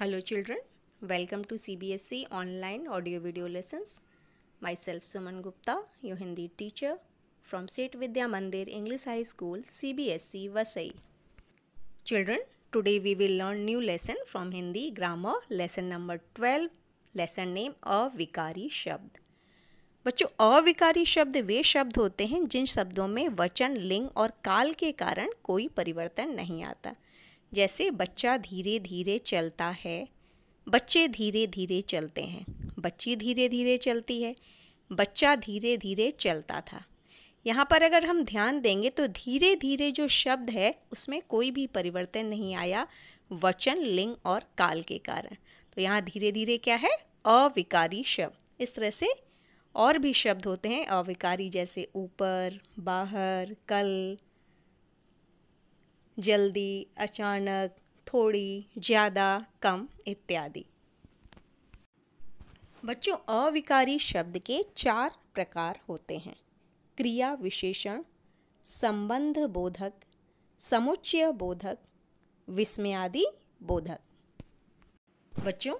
hello children welcome to C B S E online audio video lessons myself Suman Gupta you Hindi teacher from Seth Vidya Mandir English high school C B S E Vasai children today we will learn new lesson from Hindi grammar lesson number twelve lesson name अविकारी शब्द बच्चों अविकारी शब्द वे शब्द होते हैं जिन शब्दों में वचन लिंग और काल के कारण कोई परिवर्तन नहीं आता जैसे बच्चा धीरे धीरे चलता है बच्चे धीरे धीरे चलते हैं बच्ची धीरे धीरे चलती है बच्चा धीरे धीरे चलता था यहाँ पर अगर हम ध्यान देंगे तो धीरे धीरे जो शब्द है उसमें कोई भी परिवर्तन नहीं आया वचन लिंग और काल के कारण तो यहाँ धीरे धीरे क्या है अविकारी शब्द इस तरह से और भी शब्द होते हैं अविकारी जैसे ऊपर बाहर कल जल्दी अचानक थोड़ी ज़्यादा कम इत्यादि बच्चों अविकारी शब्द के चार प्रकार होते हैं क्रिया विशेषण संबंध बोधक समुच्चय बोधक विस्मयादि बोधक बच्चों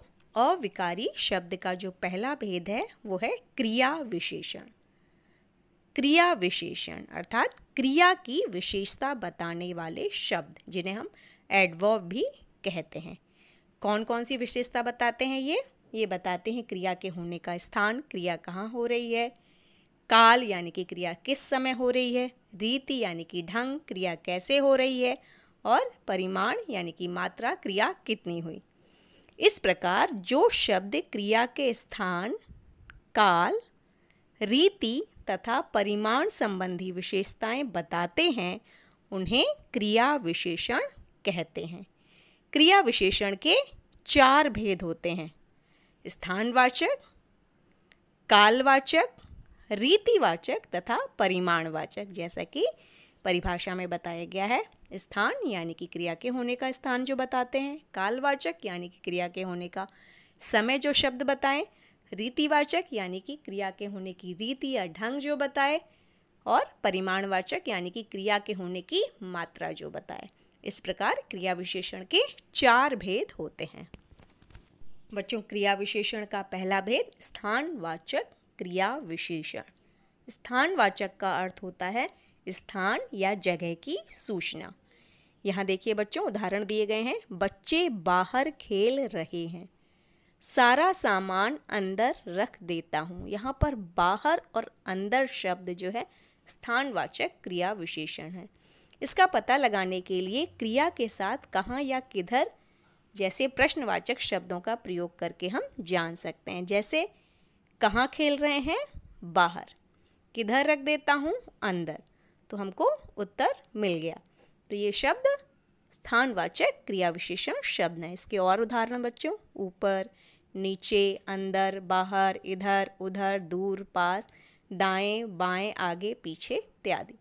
अविकारी शब्द का जो पहला भेद है वो है क्रिया विशेषण क्रिया विशेषण अर्थात क्रिया की विशेषता बताने वाले शब्द जिन्हें हम एडवर्ब भी कहते हैं कौन कौन सी विशेषता बताते हैं ये ये बताते हैं क्रिया के होने का स्थान क्रिया कहाँ हो रही है काल यानी कि क्रिया किस समय हो रही है रीति यानी कि ढंग क्रिया कैसे हो रही है और परिमाण यानी कि मात्रा क्रिया कितनी हुई इस प्रकार जो शब्द क्रिया के स्थान काल रीति तथा परिमाण संबंधी विशेषताएं बताते हैं उन्हें क्रिया विशेषण कहते हैं क्रिया विशेषण के चार भेद होते हैं स्थानवाचक कालवाचक रीतिवाचक तथा परिमाणवाचक जैसा कि परिभाषा में बताया गया है स्थान यानी कि क्रिया के होने का स्थान जो बताते हैं कालवाचक यानी कि क्रिया के होने का समय जो शब्द बताएं रीतिवाचक यानी कि क्रिया के होने की रीति या ढंग जो बताए और परिमाणवाचक यानी कि क्रिया के होने की मात्रा जो बताए इस प्रकार क्रिया विशेषण के चार भेद होते हैं बच्चों क्रिया विशेषण का पहला भेद स्थानवाचक क्रिया विशेषण स्थानवाचक का अर्थ होता है स्थान या जगह की सूचना यहाँ देखिए बच्चों उदाहरण दिए गए हैं बच्चे बाहर खेल रहे हैं सारा सामान अंदर रख देता हूँ यहाँ पर बाहर और अंदर शब्द जो है स्थानवाचक क्रिया विशेषण है इसका पता लगाने के लिए क्रिया के साथ कहाँ या किधर जैसे प्रश्नवाचक शब्दों का प्रयोग करके हम जान सकते हैं जैसे कहाँ खेल रहे हैं बाहर किधर रख देता हूँ अंदर तो हमको उत्तर मिल गया तो ये शब्द स्थानवाचक क्रिया विशेषण शब्द हैं इसके और उदाहरण बच्चों ऊपर नीचे अंदर बाहर इधर उधर दूर पास दाएं बाएं आगे पीछे इत्यादि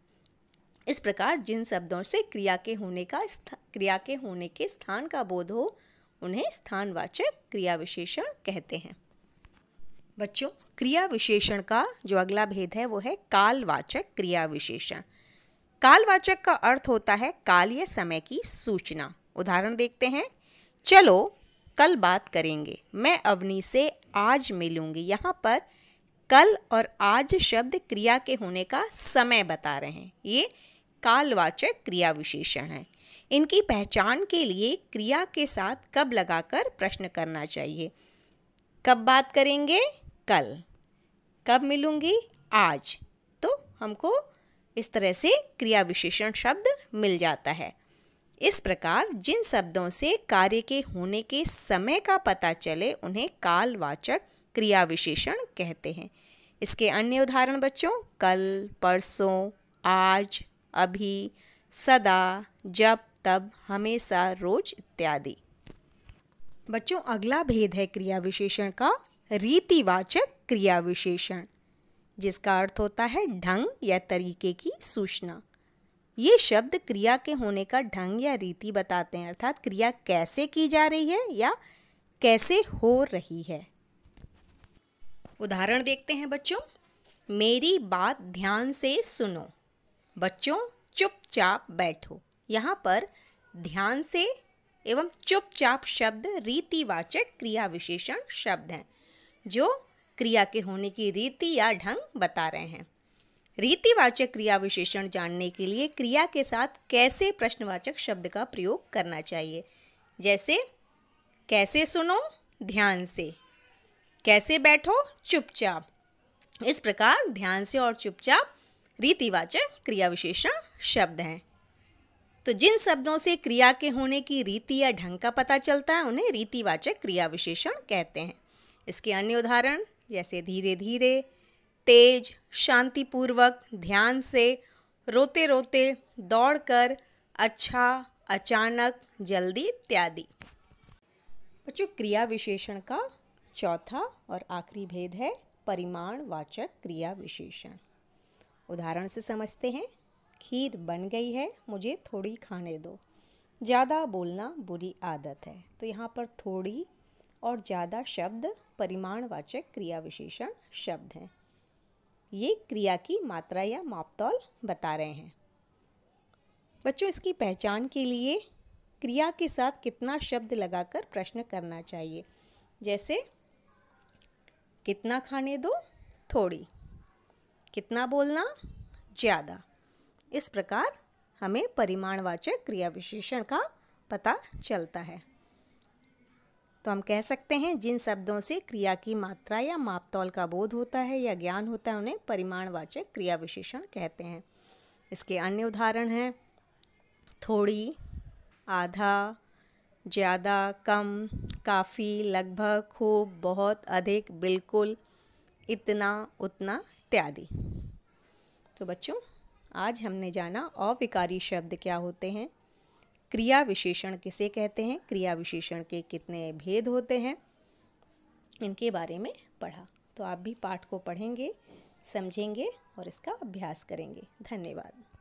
इस प्रकार जिन शब्दों से क्रिया के होने का क्रिया के होने के स्थान का बोध हो उन्हें स्थानवाचक क्रिया विशेषण कहते हैं बच्चों क्रिया विशेषण का जो अगला भेद है वो है कालवाचक क्रिया विशेषण कालवाचक का अर्थ होता है काल या समय की सूचना उदाहरण देखते हैं चलो कल बात करेंगे मैं अवनी से आज मिलूंगी यहाँ पर कल और आज शब्द क्रिया के होने का समय बता रहे हैं ये कालवाचक क्रिया विशेषण है इनकी पहचान के लिए क्रिया के साथ कब लगाकर प्रश्न करना चाहिए कब बात करेंगे कल कब मिलूंगी आज तो हमको इस तरह से क्रिया विशेषण शब्द मिल जाता है इस प्रकार जिन शब्दों से कार्य के होने के समय का पता चले उन्हें कालवाचक क्रिया विशेषण कहते हैं इसके अन्य उदाहरण बच्चों कल परसों आज अभी सदा जब तब हमेशा रोज इत्यादि बच्चों अगला भेद है क्रिया विशेषण का रीतिवाचक क्रिया विशेषण जिसका अर्थ होता है ढंग या तरीके की सूचना ये शब्द क्रिया के होने का ढंग या रीति बताते हैं अर्थात क्रिया कैसे की जा रही है या कैसे हो रही है उदाहरण देखते हैं बच्चों मेरी बात ध्यान से सुनो बच्चों चुपचाप बैठो यहाँ पर ध्यान से एवं चुपचाप शब्द रीतिवाचक क्रिया विशेषण शब्द हैं जो क्रिया के होने की रीति या ढंग बता रहे हैं रीतिवाचक क्रिया विशेषण जानने के लिए क्रिया के साथ कैसे प्रश्नवाचक शब्द का प्रयोग करना चाहिए जैसे कैसे सुनो ध्यान से कैसे बैठो चुपचाप इस प्रकार ध्यान से और चुपचाप रीतिवाचक क्रिया विशेषण शब्द हैं तो जिन शब्दों से क्रिया के होने की रीति या ढंग का पता चलता है उन्हें रीतिवाचक क्रिया विशेषण कहते हैं इसके अन्य उदाहरण जैसे धीरे धीरे तेज शांतिपूर्वक ध्यान से रोते रोते दौड़कर अच्छा अचानक जल्दी इत्यादि बच्चों क्रिया विशेषण का चौथा और आखिरी भेद है परिमाण वाचक क्रिया विशेषण उदाहरण से समझते हैं खीर बन गई है मुझे थोड़ी खाने दो ज़्यादा बोलना बुरी आदत है तो यहाँ पर थोड़ी और ज़्यादा शब्द परिमाणवाचक क्रिया विशेषण शब्द हैं ये क्रिया की मात्रा या मापतौल बता रहे हैं बच्चों इसकी पहचान के लिए क्रिया के साथ कितना शब्द लगाकर प्रश्न करना चाहिए जैसे कितना खाने दो थोड़ी कितना बोलना ज़्यादा इस प्रकार हमें परिमाणवाचक क्रिया विशेषण का पता चलता है तो हम कह सकते हैं जिन शब्दों से क्रिया की मात्रा या मापतौल का बोध होता है या ज्ञान होता है उन्हें परिमाणवाचक क्रिया विशेषण कहते हैं इसके अन्य उदाहरण हैं थोड़ी आधा ज़्यादा कम काफ़ी लगभग खूब बहुत अधिक बिल्कुल इतना उतना इत्यादि तो बच्चों आज हमने जाना अविकारी शब्द क्या होते हैं क्रिया विशेषण किसे कहते हैं क्रिया विशेषण के कितने भेद होते हैं इनके बारे में पढ़ा तो आप भी पाठ को पढ़ेंगे समझेंगे और इसका अभ्यास करेंगे धन्यवाद